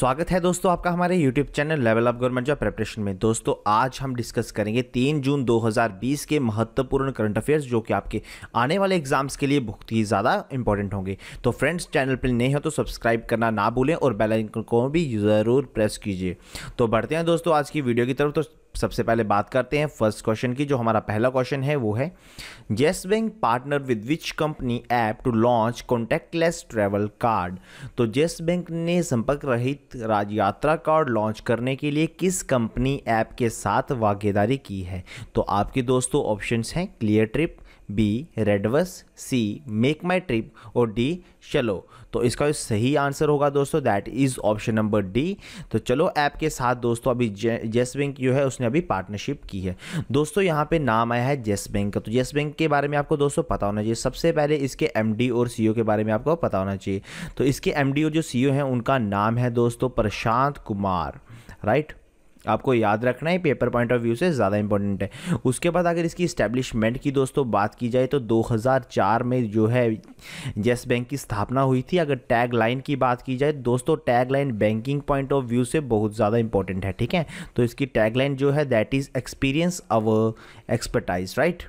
स्वागत है दोस्तों आपका हमारे YouTube channel level of government job preparation में दोस्तों आज हम डिस्कस करेंगे 3 जून 2020 के महत्वपूर्ण करंट अफेयर्स जो कि आपके आने वाले एग्जाम्स के लिए बहुत ही ज़्यादा इंपॉर्टेंट होंगे तो फ्रेंड्स चैनल पर नए हो तो सब्सक्राइब करना ना भूलें और बेलाइकन को भी ज़रूर प्रेस कीजिए तो बढ़ते हैं दोस्तों आज की वीडियो की तरफ तो सबसे पहले बात करते हैं फर्स्ट क्वेश्चन की जो हमारा पहला क्वेश्चन है वो है Yes Bank partner with which company app to launch contactless travel card तो येस बैंक ने संपर्क रहित राज यात्रा कार्ड लॉन्च करने के लिए किस कंपनी ऐप के साथ वाकेदारी की है तो आपके दोस्तों ऑप्शंस हैं Cleartrip B redBus C MakeMyTrip और डी चलो तो इसका जो सही आंसर होगा दोस्तों that is option number D तो चलो ऐप के साथ दोस्तों अभी येस बैंक जो है उसने अभी पार्टनरशिप की है दोस्तों यहाँ पे नाम आया है येस बैंक का तो येस बैंक के बारे में आपको दोस्तों पता होना चाहिए सबसे पहले इसके एम और सी e के बारे में आपको पता होना चाहिए तो इसके एम और जो सी e हैं उनका नाम है दोस्तों प्रशांत कुमार राइट आपको याद रखना है पेपर पॉइंट ऑफ व्यू से ज़्यादा इंपॉर्टेंट है उसके बाद अगर इसकी इस्टेब्लिशमेंट की दोस्तों बात की जाए तो 2004 में जो है येस बैंक की स्थापना हुई थी अगर टैग लाइन की बात की जाए दोस्तों tag line banking point of view से बहुत ज़्यादा इंपॉर्टेंट है ठीक है तो इसकी टैग लाइन जो है that is experience our expertise right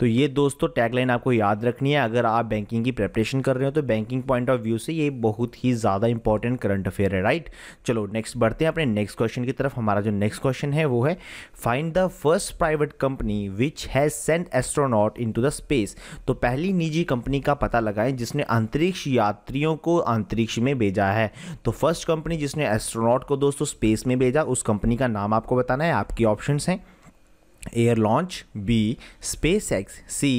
तो ये दोस्तों टैगलाइन आपको याद रखनी है अगर आप बैंकिंग की प्रेपरेशन कर रहे हो तो बैंकिंग पॉइंट ऑफ व्यू से ये बहुत ही ज़्यादा इंपॉर्टेंट करंट अफेयर है राइट चलो नेक्स्ट बढ़ते हैं अपने नेक्स्ट क्वेश्चन की तरफ हमारा जो नेक्स्ट क्वेश्चन है वो है find the first private company which has sent astronaut in the space तो पहली निजी कंपनी का पता लगाएं जिसने अंतरिक्ष यात्रियों को अंतरिक्ष में भेजा है तो फर्स्ट कंपनी जिसने एस्ट्रोनॉट को दोस्तों स्पेस में भेजा उस कंपनी का नाम आपको बताना है आपकी ऑप्शन हैं air launch B SpaceX C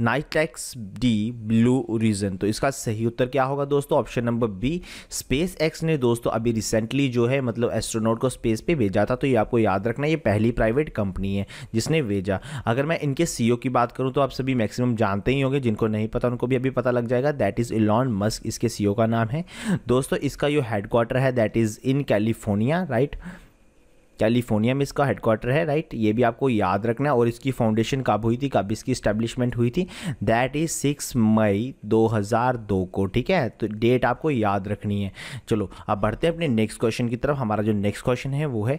night X D Blue Origin तो इसका सही उत्तर क्या होगा दोस्तों option number B SpaceX ने दोस्तों अभी रिसेंटली जो है मतलब एस्ट्रोनॉट को स्पेस पे भेजा था तो ये आपको याद रखना ये पहली प्राइवेट कंपनी है जिसने भेजा अगर मैं इनके सीईओ e की बात करूँ तो आप सभी मैक्सिमम जानते ही होंगे जिनको नहीं पता उनको भी अभी पता लग जाएगा दैट इज़ इलॉन मस्क इसके सी e का नाम है दोस्तों इसका जो हेडक्वार्टर है that is in California right right? California में इसका हेडक्वार्टर है राइट ये भी आपको याद रखना है और इसकी फाउंडेशन कब हुई थी कब इसकी स्टैब्लिशमेंट हुई थी दैट इज़ सिक्स मई 2002 को ठीक है तो डेट आपको याद रखनी है चलो अब बढ़ते हैं अपने नेक्स्ट क्वेश्चन की तरफ हमारा जो नेक्स्ट क्वेश्चन है वो है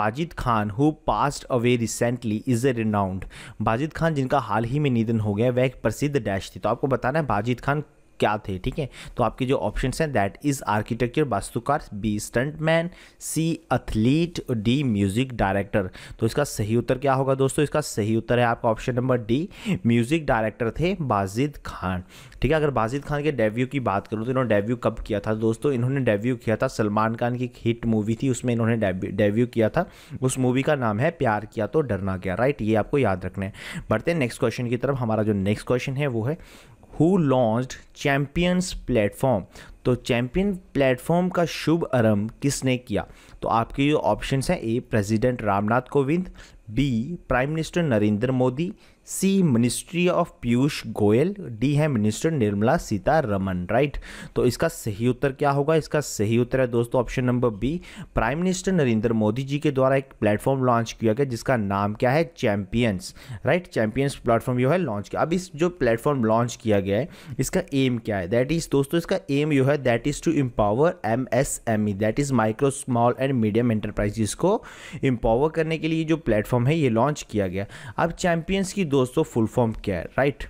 Wajid Khan who passed away recently is a renowned Wajid Khan जिनका हाल ही में निधन हो गया वह एक प्रसिद्ध डैश थी तो आपको बताना है वाजिद खान क्या थे ठीक है तो आपके जो ऑप्शन हैं दैट इज़ आर्किटेक्चर वास्तुकार B stuntman C athlete D music director तो इसका सही उत्तर क्या होगा दोस्तों इसका सही उत्तर है आपका option number D music director थे बाजिद खान ठीक है अगर बाजिद खान के डेब्यू की बात करूँ तो इन्होंने डेब्यू कब किया था दोस्तों इन्होंने डेब्यू किया था सलमान खान की हिट मूवी थी उसमें इन्होंने डेब्यू किया था उस मूवी का नाम है प्यार किया तो डरना क्या राइट ये आपको याद रखना है बढ़ते हैं नेक्स्ट क्वेश्चन की तरफ हमारा जो नेक्स्ट क्वेश्चन है वो है हु लॉन्च्ड चैम्पियंस प्लेटफॉर्म तो चैम्पियन प्लेटफॉर्म का शुभ आरंभ किसने किया तो आपके जो ऑप्शंस हैं A president Ramnath Kovind B prime minister Narendra Modi C ministry of Piyush Goyal D है मिनिस्टर निर्मला सीतारमन राइट तो इसका सही उत्तर क्या होगा इसका सही उत्तर है दोस्तों option number B prime minister Narendra Modi ji के द्वारा एक प्लेटफॉर्म लॉन्च किया गया जिसका नाम क्या है चैंपियंस राइट चैंपियंस प्लेटफॉर्म जो है लॉन्च किया अब इस जो प्लेटफॉर्म लॉन्च किया गया है इसका एम क्या है दैट इज़ दोस्तों इसका एम यो है that is to empower M S M E that is micro small and medium enterprises को इम्पावर करने के लिए जो प्लेटफॉर्म है ये लॉन्च किया गया अब चैंपियंस की दो दोस्तों फुल फॉर्म क्या है right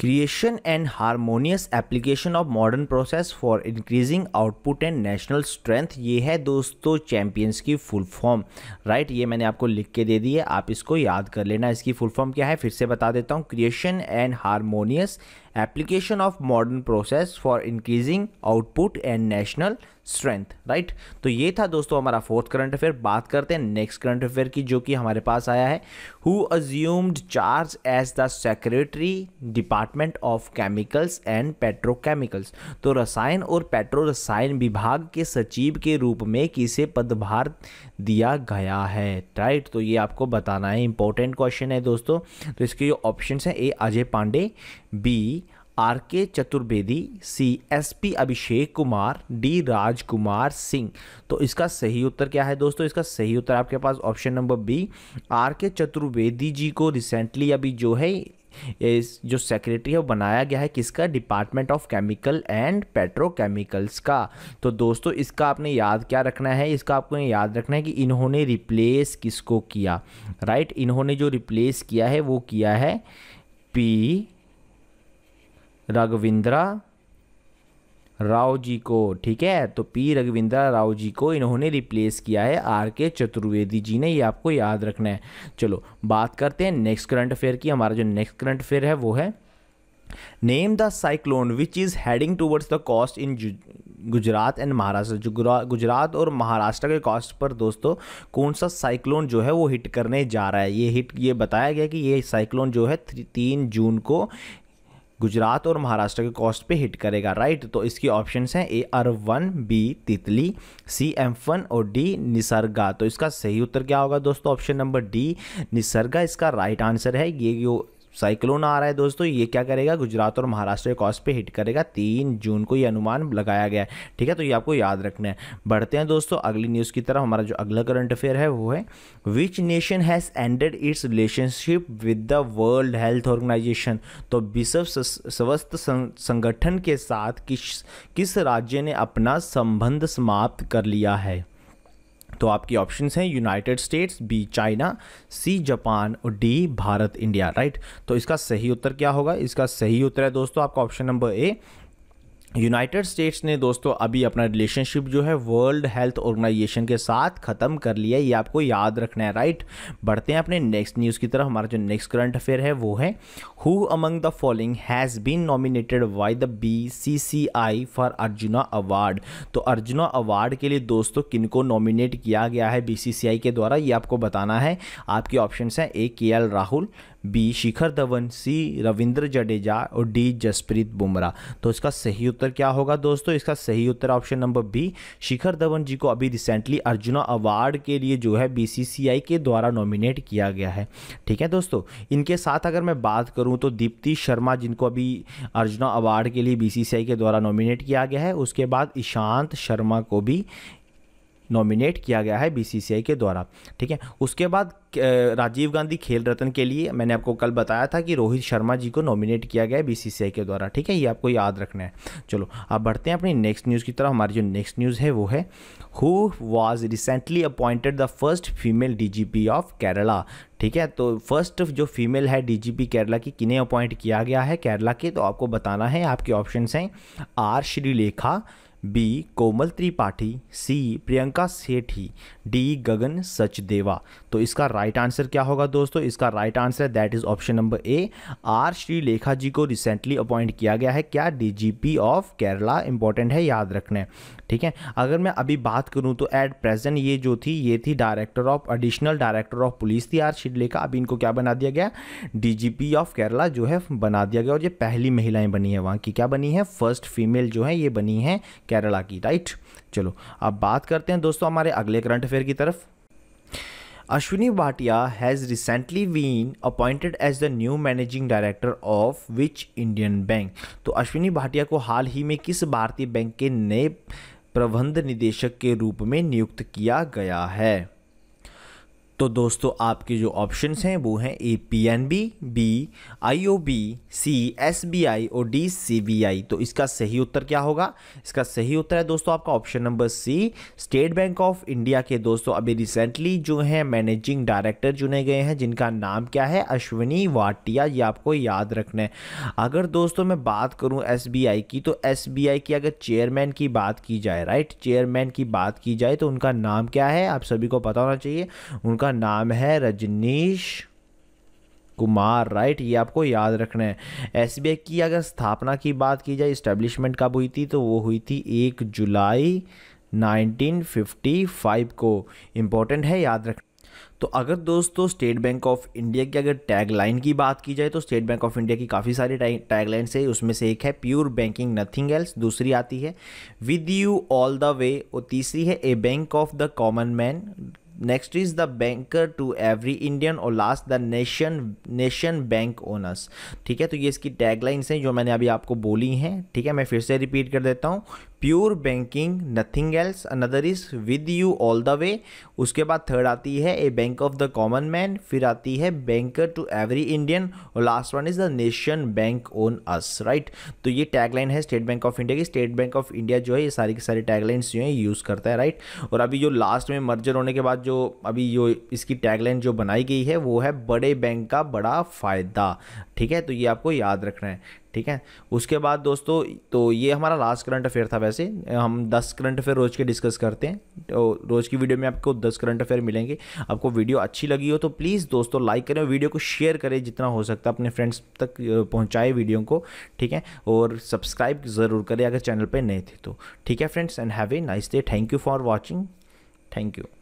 creation and harmonious application of modern process for increasing output and national strength ये है दोस्तों चैंपियंस की फुल फॉर्म राइट ये मैंने आपको लिख के दे दी है आप इसको याद कर लेना इसकी फुल फॉर्म क्या है फिर से बता देता हूँ creation and harmonious application of modern process for increasing output and national strength right तो ये था दोस्तों हमारा फोर्थ करंट अफेयर बात करते हैं नेक्स्ट करंट अफेयर की जो कि हमारे पास आया है who assumed charge as the secretary department of chemicals and petrochemicals तो रसायन और पेट्रो रसायन विभाग के सचिव के रूप में किसे पदभार दिया गया है राइट तो ये आपको बताना है इंपॉर्टेंट क्वेश्चन है दोस्तों तो इसके जो ऑप्शन हैं A Ajay Pandey B R K Chaturvedi C S P Abhishek Kumar D Rajkumar Singh तो इसका सही उत्तर क्या है दोस्तों इसका सही उत्तर आपके पास option number B R K Chaturvedi जी को रिसेंटली अभी जो है इस जो सेक्रेटरी है वो बनाया गया है किसका department of chemical and petrochemicals का तो दोस्तों इसका आपने याद क्या रखना है इसका आपको याद रखना है कि इन्होंने रिप्लेस किसको किया राइट इन्होंने जो रिप्लेस किया है वो किया है पी रघविंद्रा राव जी को ठीक है तो पी रघविंद्रा राव जी को इन्होंने रिप्लेस किया है आर के चतुर्वेदी जी ने ये आपको याद रखना है चलो बात करते हैं नेक्स्ट करंट अफेयर की हमारा जो नेक्स्ट करंट अफेयर है वो है name the cyclone which is heading towards the coast in Gujarat and Maharashtra Gujarat और महाराष्ट्र के कॉस्ट पर दोस्तों कौन सा साइक्लोन जो है वो हिट करने जा रहा है ये हिट ये बताया गया कि ये साइक्लोन जो है तीन जून को गुजरात और महाराष्ट्र के कॉस्ट पे हिट करेगा राइट तो इसकी ऑप्शन हैं ए वन B Titli C Amphan और डी निसर्गा तो इसका सही उत्तर क्या होगा दोस्तों ऑप्शन नंबर डी निसर्गा इसका राइट आंसर है ये जो साइक्लोन आ रहा है दोस्तों ये क्या करेगा गुजरात और महाराष्ट्र के कॉस्ट पे हिट करेगा तीन जून को ये अनुमान लगाया गया है ठीक है तो ये आपको याद रखना है बढ़ते हैं दोस्तों अगली न्यूज़ की तरफ हमारा जो अगला करंट अफेयर है वो है which nation has ended its relationship with the world health organization तो विश्व स्वस्थ संगठन के साथ किस किस राज्य ने अपना संबंध समाप्त कर लिया है तो आपकी ऑप्शन हैं United States B China C Japan और डी भारत इंडिया राइट तो इसका सही उत्तर क्या होगा इसका सही उत्तर है दोस्तों आपका option number A United States ने दोस्तों अभी अपना रिलेशनशिप जो है वर्ल्ड हेल्थ ऑर्गेनाइजेशन के साथ ख़त्म कर लिया ये आपको याद रखना है राइट बढ़ते हैं अपने नेक्स्ट न्यूज़ की तरफ हमारा जो नेक्स्ट करंट अफेयर है वो है who among the following has been nominated by the B C C I for Arjuna award तो अर्जुना अवार्ड के लिए दोस्तों किन को नॉमिनेट किया गया है बी सी सी आई के द्वारा ये आपको बताना है आपके ऑप्शन हैं A K L Rahul B Shikhar Dhawan C Ravindra Jadeja और डी जसप्रीत बुमराह तो इसका सही उत्तर क्या होगा दोस्तों इसका सही उत्तर option number B Shikhar Dhawan ji को अभी रिसेंटली अर्जुना अवार्ड के लिए जो है बीसीसीआई के द्वारा नॉमिनेट किया गया है ठीक है दोस्तों इनके साथ अगर मैं बात करूँ तो दीप्ति शर्मा जिनको अभी अर्जुना अवार्ड के लिए बी के द्वारा नॉमिनेट किया गया है उसके बाद ईशांत शर्मा को भी नॉमिनेट किया गया है बीसीसीआई के द्वारा ठीक है उसके बाद राजीव गांधी खेल रत्न के लिए मैंने आपको कल बताया था कि रोहित शर्मा जी को नॉमिनेट किया गया है बीसीसीआई के द्वारा ठीक है ये आपको याद रखना है चलो अब बढ़ते हैं अपनी नेक्स्ट न्यूज़ की तरफ हमारी जो नेक्स्ट न्यूज़ है वो है who was recently appointed the first female P of Kerala ठीक है तो फर्स्ट जो फीमेल है डीजीपी केरला की किन्हें अपॉइंट किया गया है केरला के तो आपको बताना है आपके ऑप्शन हैं R Sreelekha B Komal Tripathi C Priyanka Sethi D Gagan Sachdeva तो इसका राइट आंसर क्या होगा दोस्तों इसका राइट आंसर है that is option number A R Sreelekha ji को रिसेंटली अपॉइंट किया गया है क्या डीजीपी ऑफ केरला इंपॉर्टेंट है याद रखना ठीक है अगर मैं अभी बात करूं तो एट प्रेजेंट ये जो थी ये थी director of additional director of police थी आर श्रीलेखा अभी इनको क्या बना दिया गया डीजीपी ऑफ केरला जो है बना दिया गया और ये पहली महिलाएं बनी है वहाँ की क्या बनी है फर्स्ट फीमेल जो है ये बनी है केरला की राइट चलो अब बात करते हैं दोस्तों हमारे अगले करंट अफेयर की तरफ Ashwini Bhatia has recently been appointed as the new managing director of which Indian bank? तो अश्विनी भाटिया को हाल ही में किस भारतीय बैंक के नए प्रबंध निदेशक के रूप में नियुक्त किया गया है तो दोस्तों आपके जो ऑप्शंस हैं वो हैं A P N B B I O B C S B I और डी सी बी आई तो इसका सही उत्तर क्या होगा इसका सही उत्तर है दोस्तों आपका option number C State Bank of India के दोस्तों अभी रिसेंटली जो है मैनेजिंग डायरेक्टर चुने गए हैं जिनका नाम क्या है अश्विनी वाटिया ये आपको याद रखना है अगर दोस्तों मैं बात करूँ एस बी आई की तो एस बी आई की अगर चेयरमैन की बात की जाए राइट चेयरमैन की बात की जाए तो उनका नाम क्या है आप सभी को पता होना चाहिए उनका नाम है रजनीश कुमार राइट ये आपको याद रखना है एस की अगर स्थापना की बात की जाए इस्टेब्लिशमेंट कब हुई थी तो वो हुई थी एक जुलाई 1955 को इम्पोर्टेंट है याद रखना तो अगर दोस्तों स्टेट बैंक ऑफ इंडिया की अगर टैगलाइन की बात की जाए तो स्टेट बैंक ऑफ इंडिया की काफ़ी सारी टैगलाइंस है उसमें से एक है प्योर बैंकिंग नथिंग एल्स दूसरी आती है with you all the way और तीसरी है A bank of the common man next is the banker to every Indian और last the nation nation bank owners ठीक है तो ये इसकी टैगलाइंस हैं जो मैंने अभी आपको बोली हैं ठीक है मैं फिर से रिपीट कर देता हूँ pure banking nothing else another is with you all the way उसके बाद थर्ड आती है A bank of the common man फिर आती है बैंकर टू एवरी इंडियन और last one is the nation bank own us right तो ये टैगलाइन है स्टेट बैंक ऑफ इंडिया की स्टेट बैंक ऑफ इंडिया जो है ये सारी की सारी टैगलाइंस जो है यूज़ करता है राइट और अभी जो लास्ट में मर्जर होने के बाद जो अभी जो इसकी टैगलाइन जो बनाई गई है वो है बड़े बैंक का बड़ा फ़ायदा ठीक है तो ये आपको याद रखना है ठीक है उसके बाद दोस्तों तो ये हमारा लास्ट करंट अफेयर था वैसे हम दस करंट अफेयर रोज़ के डिस्कस करते हैं तो रोज़ की वीडियो में आपको दस करंट अफेयर मिलेंगे आपको वीडियो अच्छी लगी हो तो प्लीज़ दोस्तों लाइक करें वीडियो को शेयर करें जितना हो सकता है अपने फ्रेंड्स तक पहुँचाए वीडियो को ठीक है और सब्सक्राइब ज़रूर करें अगर चैनल पर नए थे तो ठीक है friends and have a nice day thank you for watching thank you